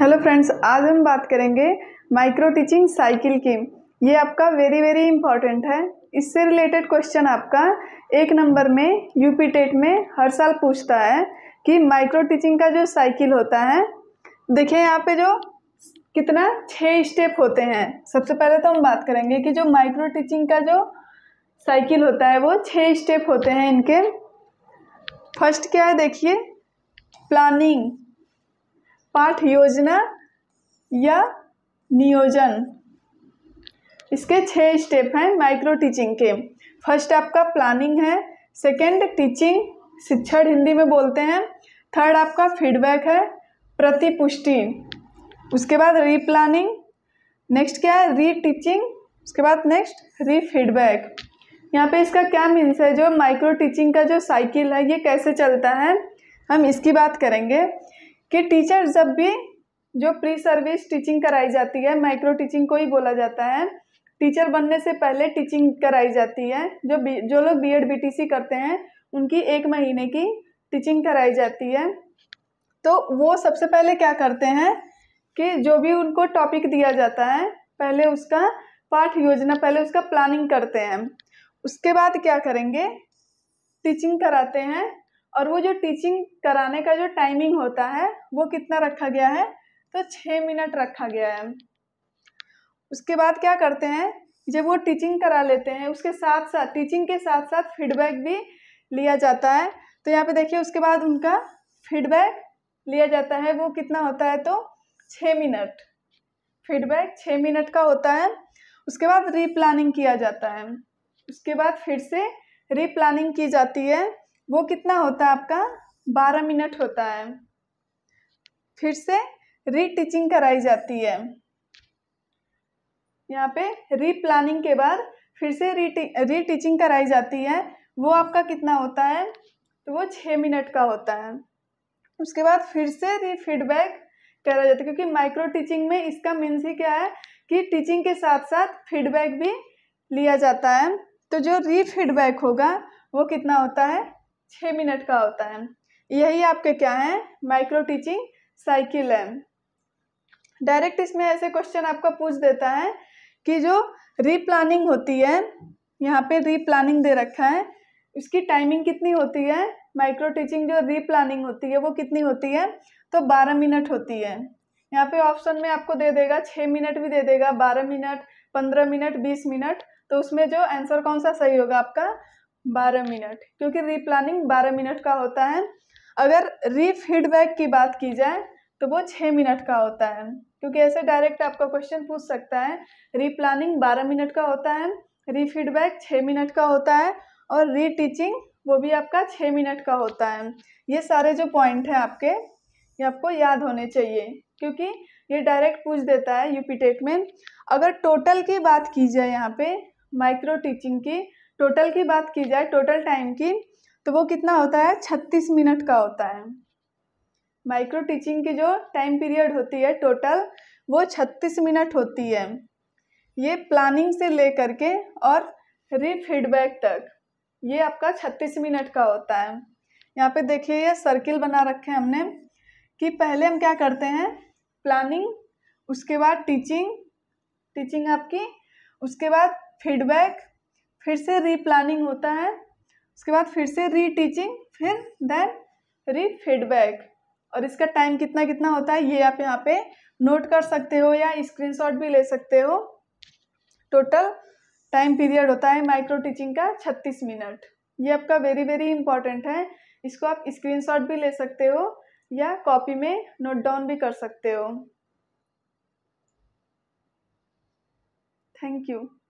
hello friends आज हम बात करेंगे माइक्रो टीचिंग साइकिल की ये आपका वेरी वेरी इंपॉर्टेंट है इससे रिलेटेड क्वेश्चन आपका एक नंबर में यूपी टेट में हर साल पूछता है कि माइक्रो टीचिंग का जो साइकिल होता है देखिए यहाँ पे जो कितना छः स्टेप होते हैं सबसे पहले तो हम बात करेंगे कि जो माइक्रो टीचिंग का जो साइकिल होता है वो छः स्टेप होते हैं इनके फर्स्ट क्या है देखिए प्लानिंग पाठ योजना या नियोजन इसके छः स्टेप हैं माइक्रो टीचिंग के फर्स्ट आपका प्लानिंग है सेकंड टीचिंग शिक्षण हिंदी में बोलते हैं थर्ड आपका फीडबैक है प्रतिपुष्टि उसके बाद रीप्लानिंग नेक्स्ट क्या है री टीचिंग उसके बाद नेक्स्ट री फीडबैक यहाँ पे इसका क्या मीन्स है जो माइक्रो टीचिंग का जो साइकिल है ये कैसे चलता है हम इसकी बात करेंगे कि टीचर जब भी जो प्री सर्विस टीचिंग कराई जाती है माइक्रो टीचिंग को ही बोला जाता है टीचर बनने से पहले टीचिंग कराई जाती है जो बी जो लोग B Ed B T C करते हैं उनकी एक महीने की टीचिंग कराई जाती है तो वो सबसे पहले क्या करते हैं कि जो भी उनको टॉपिक दिया जाता है पहले उसका पाठ योजना पहले उसका प्लानिंग करते हैं उसके बाद क्या करेंगे टीचिंग कराते हैं और वो जो टीचिंग कराने का जो टाइमिंग होता है वो कितना रखा गया है तो छः मिनट रखा गया है उसके बाद क्या करते हैं जब वो टीचिंग करा लेते हैं उसके साथ साथ टीचिंग के साथ साथ फीडबैक भी लिया जाता है तो यहाँ पे देखिए उसके बाद उनका फीडबैक लिया जाता है वो कितना होता है तो छः मिनट फीडबैक छः मिनट का होता है उसके बाद रीप्लानिंग किया जाता है उसके बाद फिर से रीप्लानिंग की जाती है वो कितना होता है आपका बारह मिनट होता है फिर से रीटीचिंग कराई जाती है यहाँ पे रीप्लानिंग के बाद फिर से रीटीचिंग कराई जाती है वो आपका कितना होता है तो वो छः मिनट का होता है उसके बाद फिर से री फीडबैक करा जाता है क्योंकि माइक्रो टीचिंग में इसका मीन्स ही क्या है कि टीचिंग के साथ साथ फीडबैक भी लिया जाता है तो जो री फीडबैक होगा वो कितना होता है छः मिनट का होता है यही आपके क्या है माइक्रो टीचिंग साइकिल है डायरेक्ट इसमें ऐसे क्वेश्चन आपका पूछ देता है कि जो रीप्लानिंग होती है यहाँ पे रीप्लानिंग दे रखा है इसकी टाइमिंग कितनी होती है माइक्रो टीचिंग जो रीप्लानिंग होती है वो कितनी होती है तो बारह मिनट होती है यहाँ पे ऑप्शन में आपको दे देगा छः मिनट भी दे देगा बारह मिनट पंद्रह मिनट बीस मिनट तो उसमें जो आंसर कौन सा सही होगा आपका बारह मिनट क्योंकि रीप्लानिंग बारह मिनट का होता है अगर री फीडबैक की बात की जाए तो वो छः मिनट का होता है क्योंकि ऐसे डायरेक्ट आपका क्वेश्चन पूछ सकता है रीप्लानिंग बारह मिनट का होता है री फीडबैक छः मिनट का होता है और री टीचिंग वो भी आपका छः मिनट का होता है ये सारे जो पॉइंट हैं आपके ये आपको याद होने चाहिए क्योंकि ये डायरेक्ट पूछ देता है यूपीटेट में अगर टोटल की बात की जाए यहाँ पे माइक्रो टीचिंग की टोटल की बात की जाए टोटल टाइम की तो वो कितना होता है छत्तीस मिनट का होता है माइक्रो टीचिंग की जो टाइम पीरियड होती है टोटल वो छत्तीस मिनट होती है ये प्लानिंग से ले करके और फीडबैक तक ये आपका छत्तीस मिनट का होता है यहाँ पे देखिए ये सर्किल बना रखे हैं हमने कि पहले हम क्या करते हैं प्लानिंग उसके बाद टीचिंग टीचिंग आपकी उसके बाद फीडबैक फिर से रीप्लानिंग होता है उसके बाद फिर से रीटीचिंग फिर देन री फीडबैक और इसका टाइम कितना कितना होता है ये आप यहाँ पे नोट कर सकते हो या स्क्रीनशॉट भी ले सकते हो टोटल टाइम पीरियड होता है माइक्रो टीचिंग का छत्तीस मिनट ये आपका वेरी वेरी इंपॉर्टेंट है इसको आप स्क्रीनशॉट भी ले सकते हो या कॉपी में नोट डाउन भी कर सकते हो थैंक यू